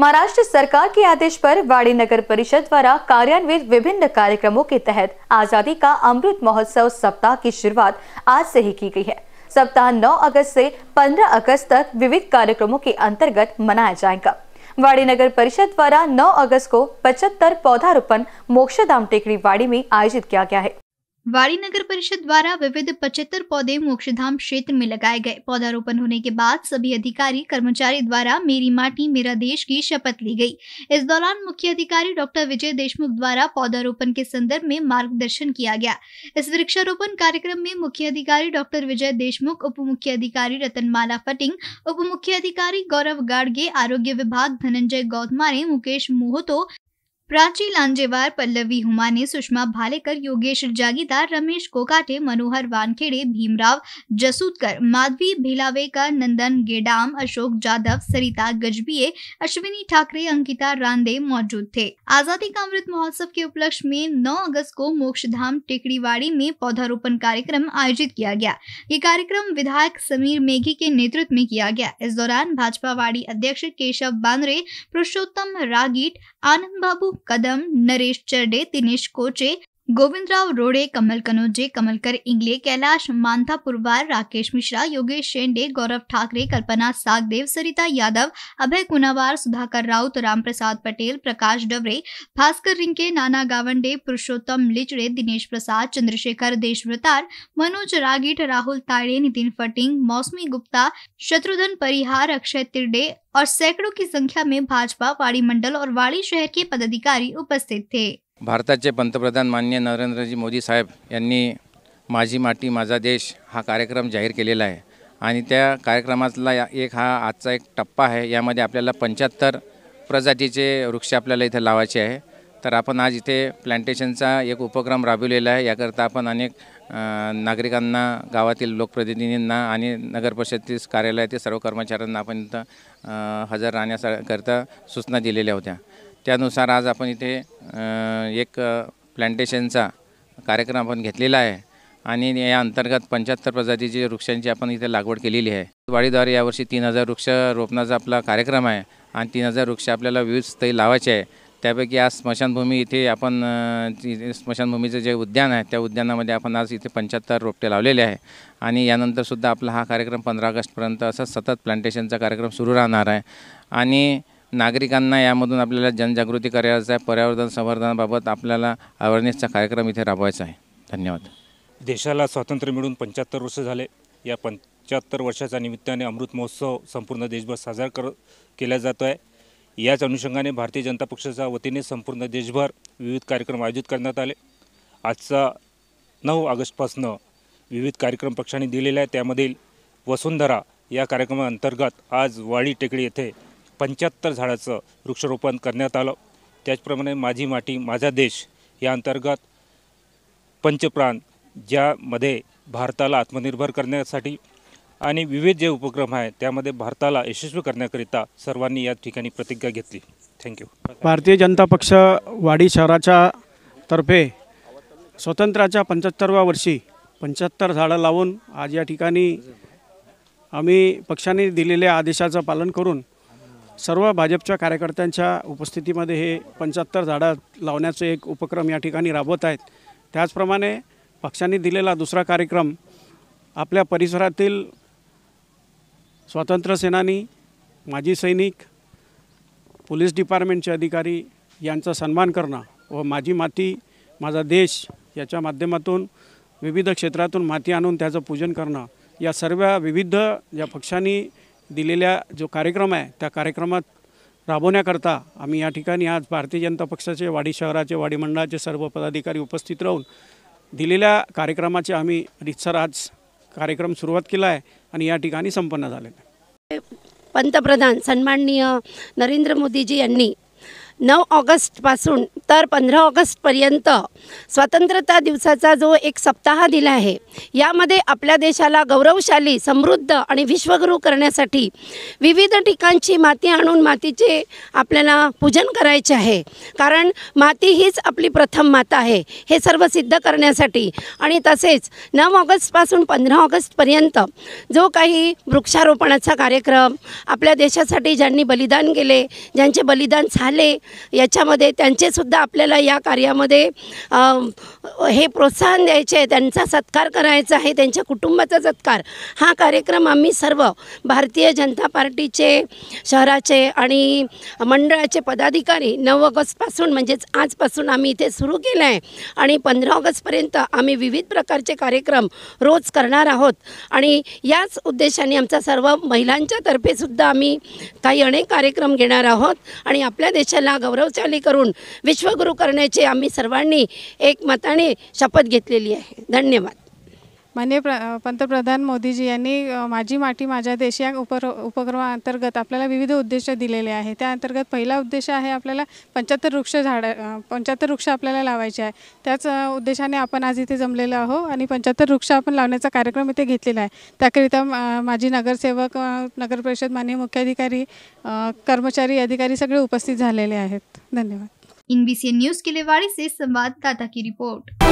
महाराष्ट्र सरकार के आदेश पर वाड़ी नगर परिषद द्वारा कार्यान्वित विभिन्न कार्यक्रमों के तहत आजादी का अमृत महोत्सव सप्ताह की शुरुआत आज से ही की गई है सप्ताह 9 अगस्त से 15 अगस्त तक विविध कार्यक्रमों के अंतर्गत मनाया जाएगा वाड़ी नगर परिषद द्वारा 9 अगस्त को पचहत्तर पौधारोपण मोक्षधाम टेकड़ी वाड़ी में आयोजित किया गया है वारी नगर परिषद द्वारा विविध पचहत्तर पौधे मोक्षधाम क्षेत्र में लगाए गए पौधारोपण होने के बाद सभी अधिकारी कर्मचारी द्वारा मेरी माटी मेरा देश की शपथ ली गई इस दौरान मुख्य अधिकारी डॉक्टर विजय देशमुख द्वारा पौधारोपण के संदर्भ में मार्गदर्शन किया गया इस वृक्षारोपण कार्यक्रम में मुख्य अधिकारी डॉक्टर विजय देशमुख उप मुख्य अधिकारी माला फटिंग उप मुख्य अधिकारी गौरव गाड़गे आरोग्य विभाग धनंजय गौतमारे मुकेश मोहतो प्राची लांजेवार पल्लवी हुमाने सुषमा भालेकर योगेश जागीदार रमेश कोकाटे मनोहर वानखेड़े भीमराव जसूतकर माधवी भिलावेकर नंदन गेडाम अशोक जाधव सरिता गजबीए अश्विनी ठाकरे अंकिता रांदे मौजूद थे आजादी का अमृत महोत्सव के उपलक्ष्य में 9 अगस्त को मोक्षधाम टेकड़ीवाड़ी में पौधारोपण कार्यक्रम आयोजित किया गया ये कार्यक्रम विधायक समीर मेघी के नेतृत्व में किया गया इस दौरान भाजपा वाड़ी अध्यक्ष केशव बांद्रे पुरुषोत्तम रागीट आनंद बाबू कदम नरेश चर्डे दिनेश कोचे गोविंद राव रोड़े कमल कनोजे कमलकर इंगले कैलाश मानथा पुरवार राकेश मिश्रा योगेश शेंडे गौरव ठाकरे कल्पना सागदेव सरिता यादव अभय कुनावार सुधाकर राउत प्रसाद पटेल प्रकाश डवरे भास्कर रिंके नाना गावंडे पुरुषोत्तम लिचड़े दिनेश प्रसाद चंद्रशेखर देशव्रतार मनोज रागीट राहुल ताड़े नितिन फटिंग मौसमी गुप्ता शत्रुघ्न परिहार अक्षय तिरडे और सैकड़ों की संख्या में भाजपा वाड़ी मंडल और वाड़ी शहर के पदाधिकारी उपस्थित थे भारताचे पंतप्रधान मान्य नरेंद्रजी मोदी साहेब यांनी माझी माटी माझा देश हा कार्यक्रम जाहीर केलेला आहे आणि त्या कार्यक्रमातला एक हा आजचा एक टप्पा आहे यामध्ये आपल्याला पंच्याहत्तर प्रजातीचे वृक्ष आपल्याला इथे लावायचे आहे तर आपण आज इथे प्लांटेशनचा एक उपक्रम राबविलेला आहे याकरता आपण अनेक नागरिकांना गावातील लोकप्रतिनिधींना आणि परिषदेतील कार्यालयातील सर्व कर्मचाऱ्यांना आपण इथं हजर राहण्याकरता सूचना दिलेल्या होत्या त्यानुसार आज आपण इथे एक प्लांटेशनचा कार्यक्रम आपण घेतलेला आहे आणि या अंतर्गत पंच्याहत्तर प्रजातीची वृक्षांची आपण इथे लागवड केलेली आहे वाडीद्वारे यावर्षी तीन हजार वृक्ष रोपणाचा आपला कार्यक्रम आहे आणि तीन हजार वृक्ष आपल्याला विविध स्थळी लावायचे आहे त्यापैकी आज स्मशानभूमी इथे आपण स्मशानभूमीचं जे उद्यान आहे त्या उद्यानामध्ये आपण आज इथे पंच्याहत्तर रोपटे लावलेले आहे आणि यानंतरसुद्धा आपला हा कार्यक्रम पंधरा ऑगस्टपर्यंत असा सतत प्लांटेशनचा कार्यक्रम सुरू राहणार आहे आणि नागरिकांना यामधून आपल्याला जनजागृती करायचं आहे पर्यावरण संवर्धनाबाबत आपल्याला अवेअरनेसचा कार्यक्रम इथे राबवायचा आहे धन्यवाद देशाला स्वातंत्र्य मिळून पंच्याहत्तर वर्ष झाले या पंच्याहत्तर वर्षाच्या निमित्ताने अमृत महोत्सव संपूर्ण देशभर साजरा कर केला जातो आहे याच अनुषंगाने भारतीय जनता पक्षाच्या वतीने संपूर्ण देशभर विविध कार्यक्रम आयोजित करण्यात आले आजचा नऊ ऑगस्टपासनं विविध कार्यक्रम पक्षांनी दिलेला आहे त्यामधील वसुंधरा या कार्यक्रमाअंतर्गत आज वाडी टेकडी येथे पंच्याहत्तर झाडाचं वृक्षारोपण करण्यात आलं त्याचप्रमाणे माझी माती माझा देश या अंतर्गत पंचप्राण ज्यामध्ये भारताला आत्मनिर्भर करण्यासाठी आणि विविध जे उपक्रम आहेत त्यामध्ये भारताला यशस्वी करण्याकरिता सर्वांनी या ठिकाणी प्रतिज्ञा घेतली थँक्यू भारतीय जनता पक्ष वाडी शहराच्या तर्फे स्वतंत्राच्या पंच्याहत्तरव्या वर्षी पंच्याहत्तर झाडं लावून आज या ठिकाणी आम्ही पक्षाने दिलेल्या आदेशाचं पालन करून सर्व भाजपच्या कार्यकर्त्यांच्या उपस्थितीमध्ये हे पंच्याहत्तर झाडं लावण्याचे एक उपक्रम या ठिकाणी राबवत आहेत त्याचप्रमाणे पक्षांनी दिलेला दुसरा कार्यक्रम आपल्या परिसरातील स्वातंत्र्य सेनानी माजी सैनिक पोलीस डिपार्टमेंटचे अधिकारी यांचा सन्मान करणं व माझी माती माझा देश याच्या माध्यमातून विविध क्षेत्रातून माती आणून त्याचं पूजन करणं या सर्व विविध ज्या पक्षांनी दिलेल्या जो कार्यक्रम आहे त्या कार्यक्रमात राबवण्याकरता आम्ही या ठिकाणी आज भारतीय जनता पक्षाचे वाडी शहराचे वाडी मंडळाचे सर्व पदाधिकारी उपस्थित राहून दिलेल्या कार्यक्रमाचे आम्ही रितसर आज कार्यक्रम सुरुवात केला आहे आणि या ठिकाणी संपन्न झालेला आहे पंतप्रधान सन्माननीय नरेंद्र मोदीजी यांनी नऊ ऑगस्टपासून तर पंधरा ऑगस्टपर्यंत स्वतंत्रता दिवसाचा जो एक सप्ताह दिला आहे यामध्ये आपल्या देशाला गौरवशाली समृद्ध आणि विश्वगुरू करण्यासाठी विविध ठिकाणची माती आणून मातीचे आपल्याला पूजन करायचे आहे कारण माती हीच आपली प्रथम माता आहे हे सर्व सिद्ध करण्यासाठी आणि तसेच नऊ ऑगस्टपासून पंधरा ऑगस्टपर्यंत जो काही वृक्षारोपणाचा कार्यक्रम आपल्या देशासाठी ज्यांनी बलिदान केले ज्यांचे बलिदान झाले याच्यामध्ये त्यांचेसुद्धा आपल्याला या कार्यामध्ये हे प्रोत्साहन द्यायचे आहे त्यांचा सत्कार करायचा आहे त्यांच्या कुटुंबाचा सत्कार हा कार्यक्रम आम्ही सर्व भारतीय जनता पार्टीचे शहराचे आणि मंडळाचे पदाधिकारी नऊ ऑगस्टपासून म्हणजेच आजपासून आम्ही इथे सुरू केलं आहे आणि पंधरा ऑगस्टपर्यंत आम्ही विविध प्रकारचे कार्यक्रम रोज करणार आहोत आणि याच उद्देशाने आमचा सर्व महिलांच्या तर्फेसुद्धा आम्ही काही अनेक कार्यक्रम घेणार आहोत आणि आपल्या देशाला त्यांना गौरवशाली करून विश्वगुरू करण्याची आम्ही सर्वांनी एकमताने शपथ घेतलेली आहे धन्यवाद माननीय प्र पंतप्रधान मोदीजी यांनी माझी माटी माझ्या देश या उपर उपक्रमाअंतर्गत आपल्याला विविध उद्देश दिलेले आहे त्या अंतर्गत पहिला उद्देश आहे आपल्याला पंच्याहत्तर वृक्ष झाड पंच्याहत्तर वृक्ष आपल्याला लावायचे आहे त्याच उद्देशाने आपण आज इथे जमलेलो आहो आणि पंच्याहत्तर वृक्ष आपण लावण्याचा कार्यक्रम इथे घेतलेला आहे त्याकरिता माझी नगरसेवक नगर परिषद माननीय मुख्याधिकारी कर्मचारी अधिकारी सगळे उपस्थित झालेले आहेत धन्यवाद इन बी सी न्यूज के लिए से संवाददाता की रिपोर्ट